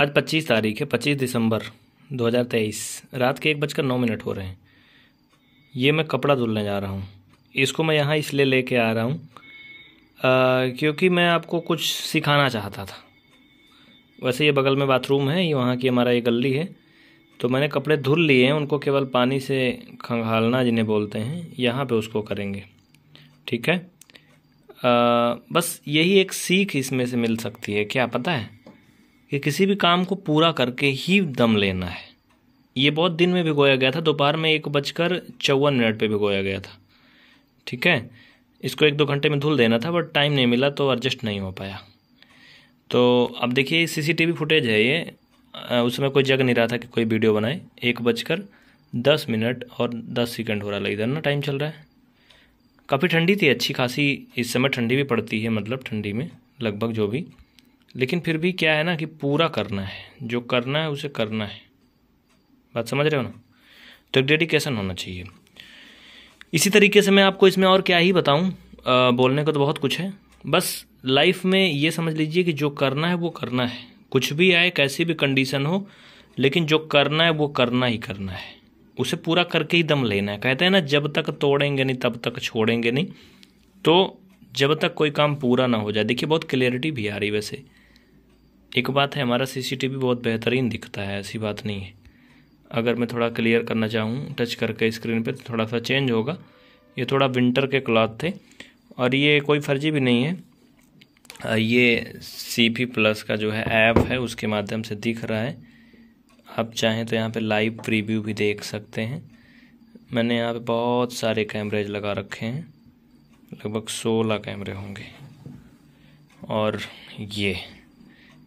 आज 25 तारीख है 25 दिसंबर 2023 रात के एक बजकर नौ मिनट हो रहे हैं ये मैं कपड़ा धुलने जा रहा हूँ इसको मैं यहाँ इसलिए लेके आ रहा हूँ क्योंकि मैं आपको कुछ सिखाना चाहता था वैसे ये बगल में बाथरूम है ये वहाँ की हमारा ये गली है तो मैंने कपड़े धुल लिए हैं उनको केवल पानी से खंगालना जिन्हें बोलते हैं यहाँ पे उसको करेंगे ठीक है आ, बस यही एक सीख इसमें से मिल सकती है क्या पता है कि किसी भी काम को पूरा करके ही दम लेना है ये बहुत दिन में भिगोया गया था दोपहर में एक बजकर चौवन मिनट पे भिगोया गया था ठीक है इसको एक दो घंटे में धुल देना था बट टाइम नहीं मिला तो एडजस्ट नहीं हो पाया तो अब देखिए सीसीटीवी फुटेज है ये उसमें कोई जग नहीं रहा था कि कोई वीडियो बनाए एक बजकर दस मिनट और दस सेकंड हो रहा है इधर ना टाइम चल रहा है काफ़ी ठंडी थी अच्छी खासी इस समय ठंडी भी पड़ती है मतलब ठंडी में लगभग जो भी लेकिन फिर भी क्या है ना कि पूरा करना है जो करना है उसे करना है बात समझ रहे हो ना तो डेडिकेशन होना चाहिए इसी तरीके से मैं आपको इसमें और क्या ही बताऊं बोलने को तो बहुत कुछ है बस लाइफ में ये समझ लीजिए कि जो करना है वो करना है कुछ भी आए कैसी भी कंडीशन हो लेकिन जो करना है वो करना ही करना है उसे पूरा करके ही दम लेना है कहते हैं ना जब तक तोड़ेंगे नहीं तब तक छोड़ेंगे नहीं तो जब तक कोई काम पूरा ना हो जाए देखिए बहुत क्लियरिटी भी आ रही वैसे एक बात है हमारा सीसीटीवी बहुत बेहतरीन दिखता है ऐसी बात नहीं है अगर मैं थोड़ा क्लियर करना चाहूँ टच करके स्क्रीन पे तो थोड़ा सा चेंज होगा ये थोड़ा विंटर के क्लॉथ थे और ये कोई फर्जी भी नहीं है ये सी पी प्लस का जो है ऐप है उसके माध्यम से दिख रहा है आप चाहें तो यहाँ पे लाइव प्रीव्यू भी देख सकते हैं मैंने यहाँ पे बहुत सारे कैमरेज लगा रखे हैं लगभग सोलह कैमरे होंगे और ये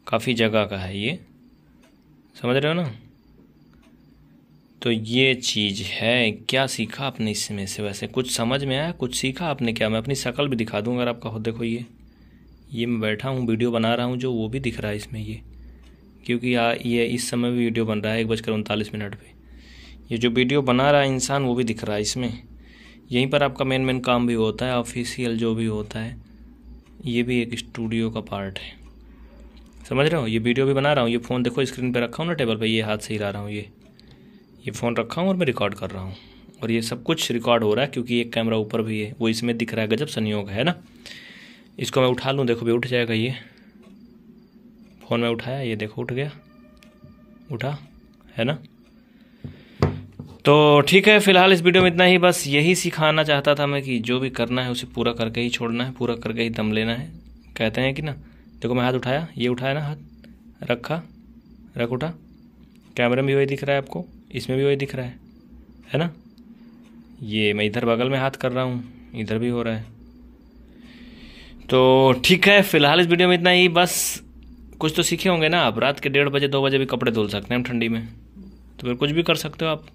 काफ़ी जगह का है ये समझ रहे हो ना तो ये चीज़ है क्या सीखा आपने इसमें से वैसे कुछ समझ में आया कुछ सीखा आपने क्या मैं अपनी शक्ल भी दिखा दूँगा अगर आपका हो देखो ये ये मैं बैठा हूँ वीडियो बना रहा हूँ जो वो भी दिख रहा है इसमें ये क्योंकि आ, ये इस समय भी वीडियो बन रहा है एक बजकर उनतालीस मिनट पे ये जो वीडियो बना रहा है इंसान वो भी दिख रहा है इसमें यहीं पर आपका मेन मेन काम भी होता है ऑफिशियल जो भी होता है ये भी एक स्टूडियो का पार्ट है समझ रहे हो ये वीडियो भी बना रहा हूँ ये फ़ोन देखो स्क्रीन पे रखा हूँ ना टेबल पे ये हाथ से हिला रहा हूँ ये ये फ़ोन रखा हूँ और मैं रिकॉर्ड कर रहा हूँ और ये सब कुछ रिकॉर्ड हो रहा है क्योंकि एक कैमरा ऊपर भी है वो इसमें दिख रहा है गजब संयोग है ना इसको मैं उठा लूँ देखो भी उठ जाएगा ये फ़ोन में उठाया ये देखो उठ गया उठा है ना तो ठीक है फिलहाल इस वीडियो में इतना ही बस यही सिखाना चाहता था मैं कि जो भी करना है उसे पूरा करके ही छोड़ना है पूरा करके ही दम लेना है कहते हैं कि ना देखो मैं हाथ उठाया ये उठाया ना हाथ रखा रख उठा कैमरे में भी वही दिख रहा है आपको इसमें भी वही दिख रहा है है ना ये मैं इधर बगल में हाथ कर रहा हूँ इधर भी हो रहा है तो ठीक है फिलहाल इस वीडियो में इतना ही बस कुछ तो सीखे होंगे ना आप रात के डेढ़ बजे दो बजे भी कपड़े धुल सकते हैं हम ठंडी में तो फिर कुछ भी कर सकते हो आप